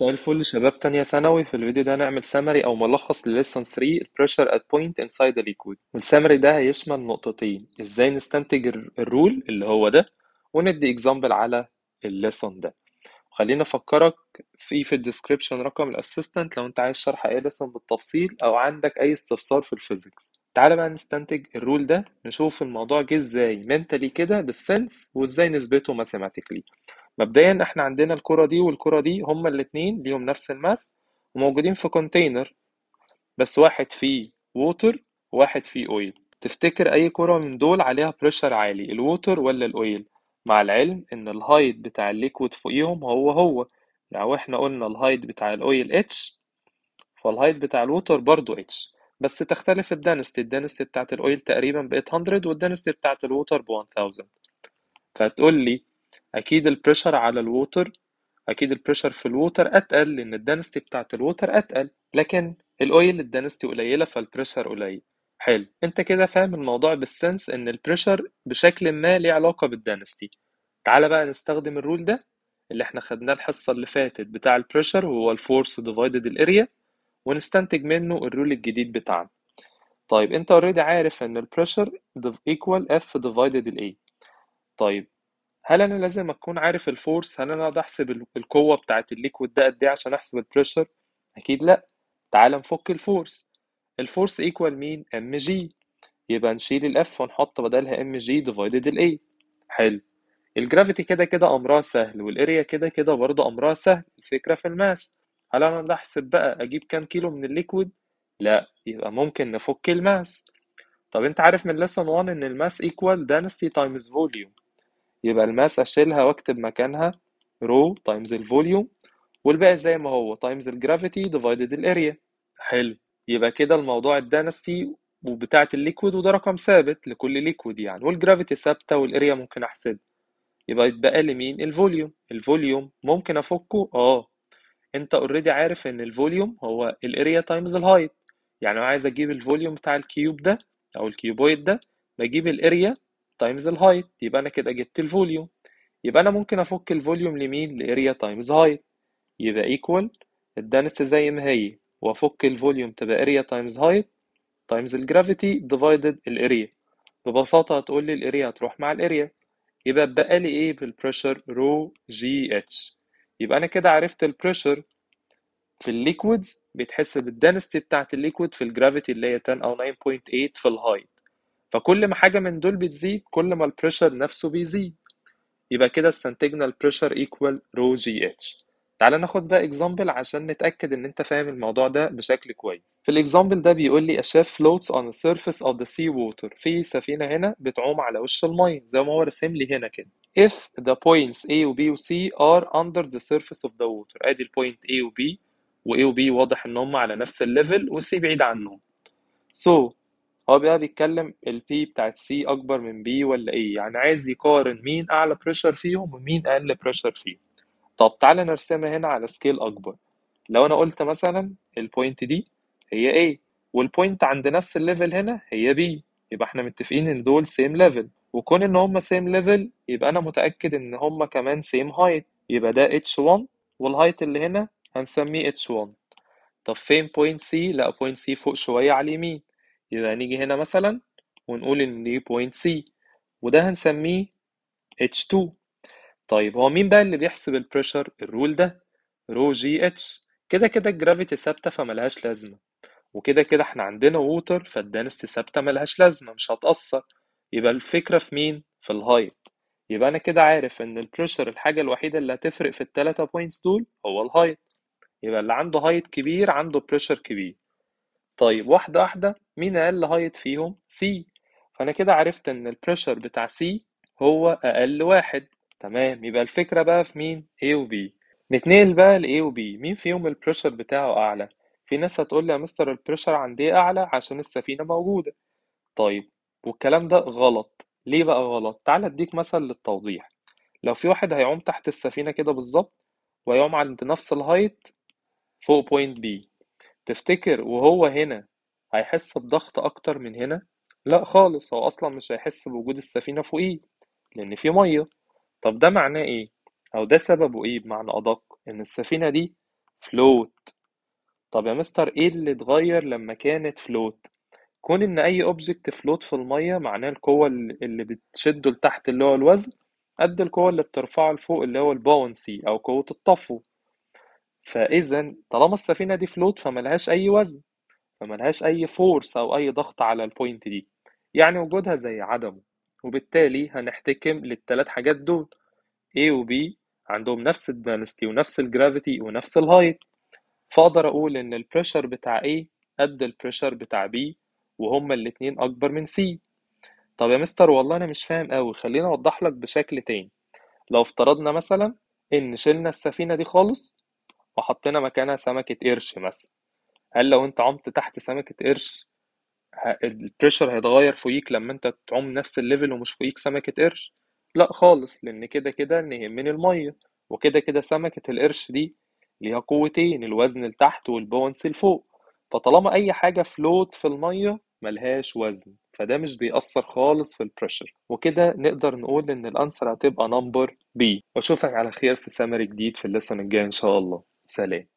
مساء الفل شباب تانية ثانوي في الفيديو ده هنعمل سامري أو ملخص لليسون 3 pressure at point inside the liquid والسامري ده هيشمل نقطتين ازاي نستنتج الرول اللي هو ده وندي اكزامبل على الليسون ده خلينا أفكرك في في الديسكريبشن رقم الاسيستنت لو أنت عايز شرح أي ليسون بالتفصيل أو عندك أي استفسار في الفيزيكس تعالى بقى نستنتج الرول ده نشوف الموضوع جه ازاي منتلي كده بالسنس وازاي نثبته mathematically مبدئيا احنا عندنا الكرة دي والكرة دي هما الاتنين ليهم نفس الماس وموجودين في كونتينر بس واحد فيه ووتر وواحد فيه اويل تفتكر اي كرة من دول عليها بريشر عالي الووتر ولا الاويل مع العلم ان الهايت بتاع الليكويد فوقيهم هو هو لو احنا قلنا الهايت بتاع الاويل اتش فالهايت بتاع الووتر برضو اتش بس تختلف الدنستي الدنستي بتاعت الاويل تقريبا ب 800 والدنستي بتاعت الووتر ب 1000 فهتقول لي اكيد البريشر على الووتر اكيد البريشر في الووتر اتقل لان الدنستي بتاعه الووتر اتقل لكن الاويل الدنستي قليله فالبريشر قليل حلو انت كده فاهم الموضوع بالسنس ان البريشر بشكل ما ليه علاقه بالدنستي تعالى بقى نستخدم الرول ده اللي احنا خدناه الحصه اللي فاتت بتاع البريشر وهو الفورس ديفايدد الاريا ونستنتج منه الرول الجديد بتاعنا طيب انت اوريدي عارف ان البريشر ايكوال اف ديفايدد الاي طيب هل انا لازم اكون عارف الفورس هل انا اقدر احسب القوه بتاعه الليكويد ده قد ايه عشان احسب البريشر اكيد لا تعال نفك الفورس الفورس ايكوال مين ام جي يبقى نشيل الاف ونحط بدلها ام جي ديفايدد الاي حلو الجرافيتي كده كده امرها سهل والاريا كده كده برضه امرها سهل الفكره في الماس هل انا اللي احسب بقى اجيب كام كيلو من الليكويد لا يبقى ممكن نفك الماس طب انت عارف من لسن 1 ان الماس ايكوال دانستي تايمز فوليوم يبقى الماس اشيلها واكتب مكانها رو تايمز الفوليوم والباقي زي ما هو تايمز الجرافيتي ديفايدد الاريا حلو يبقى كده الموضوع الدنستي وبتاعة الليكويد وده رقم ثابت لكل ليكويد يعني والجرافيتي ثابتة والاريا ممكن احسبها يبقى يتبقى لي مين الفوليوم الفوليوم ممكن افكه اه انت اوريدي عارف ان الفوليوم هو الاريا تايمز الهايت يعني انا عايز اجيب الفوليوم بتاع الكيوب ده او الكيوبويد ده بجيب الاريا تايمز الهايت يبقى انا كده جبت الفوليوم يبقى انا ممكن افك الفوليوم لمين لاريا تايمز هايت يبقى ايكوال الدنس زي ما هي وافك الفوليوم تبقى اريا تايمز هايت تايمز الجرافيتي ديفايدد الاريا ببساطه هتقول لي الاريا هتروح مع الاريا يبقى بقى لي ايه بالبريشر رو جي اتش يبقى انا كده عرفت البريشر في الليكويدز بيتحسب الدنستي بتاعت الليكويد في الجرافيتي اللي هي 10 او 9.8 في الهايت فكل ما حاجه من دول بتزيد كل ما البريشر نفسه بيزيد يبقى كده استنتجنا البريشر ايكوال رو جي اتش تعال ناخد ده اكزامبل عشان نتاكد ان انت فاهم الموضوع ده بشكل كويس في الاكزامبل ده بيقول لي اشاف فلوتس floats on the surface of the sea water في سفينه هنا بتعوم على وش الميه زي ما هو رسم لي هنا كده if the points A و B و C are under the surface of the water ادي البوينت A و B و A و B واضح ان هم على نفس الليفل و C بعيد عنهم so هو بقى بيتكلم البي P بتاعت سي أكبر من بي ولا إيه يعني عايز يقارن مين أعلى بريشر فيهم ومين أقل بريشر فيهم طب تعالى نرسمها هنا على سكيل أكبر لو أنا قلت مثلا البوينت دي هي A والبوينت عند نفس الليفل هنا هي B يبقى احنا متفقين ان دول سيم ليفل وكون ان هم سيم ليفل يبقى انا متأكد ان هم كمان سيم هايت يبقى ده H1 والهايت اللي هنا هنسميه H1 طب فين بوينت C؟ لا بوينت C فوق شوية على اليمين يبقى نيجي هنا مثلا ونقول ان دي بوينت سي وده هنسميه H2 طيب هو مين بقى اللي بيحسب البريشر الرول ده رو جي اتش كده كده الجرافيتي ثابته فملهاش لازمه وكده كده احنا عندنا ووتر فالدنستي ثابته ملهاش لازمه مش هتاثر يبقى الفكره في مين في الهايت يبقى انا كده عارف ان البريشر الحاجه الوحيده اللي هتفرق في الثلاثه بوينتس دول هو الهايت يبقى اللي عنده هايت كبير عنده بريشر كبير طيب واحدة واحدة مين أقل هايت فيهم؟ سي فأنا كده عرفت إن البريشر بتاع سي هو أقل واحد تمام يبقى الفكرة بقى في مين؟ A و B نتنقل بقى ل A و B مين فيهم البريشر بتاعه أعلى؟ في ناس هتقول لي يا مستر البريشر عندي أعلى عشان السفينة موجودة طيب والكلام ده غلط ليه بقى غلط؟ تعال أديك مثل للتوضيح لو في واحد هيعوم تحت السفينة كده بالظبط وهيعوم عند نفس الهايت فوق بوينت B تفتكر وهو هنا هيحس بضغط أكتر من هنا؟ لا خالص هو أصلا مش هيحس بوجود السفينة فوقيه لأن في مية طب ده معناه إيه؟ أو ده سببه إيه بمعنى أدق؟ إن السفينة دي فلوت طب يا مستر إيه اللي اتغير لما كانت فلوت؟ كون إن أي أوبجكت فلوت في المية معناه القوة اللي بتشده لتحت اللي هو الوزن قد القوة اللي بترفعه لفوق اللي هو الباونسي أو قوة الطفو فاذا طالما السفينه دي فلوت فملهاش اي وزن فملهاش اي فورس او اي ضغط على البوينت دي يعني وجودها زي عدمه وبالتالي هنحتكم للتلات حاجات دول A و B عندهم نفس الدنستي ونفس الجرافيتي ونفس الهايت فاقدر اقول ان البريشر بتاع A قد البريشر بتاع B وهما الاتنين اكبر من C طب يا مستر والله انا مش فاهم قوي خليني اوضح لك بشكل تاني لو افترضنا مثلا ان شلنا السفينه دي خالص وحطينا مكانها سمكة قرش مثلا هل لو انت عمت تحت سمكة قرش البريشر هيتغير فوقيك لما انت تعوم نفس الليفل ومش فوقيك سمكة قرش لا خالص لان كده كده نهم من المية وكده كده سمكة القرش دي ليها قوتين الوزن لتحت والبونس لفوق فطالما اي حاجة فلوت في المية ملهاش وزن فده مش بيأثر خالص في البريشر وكده نقدر نقول ان الانسر هتبقى نمبر بي واشوفك على خير في سمر جديد في الليسون الجاي ان شاء الله سلام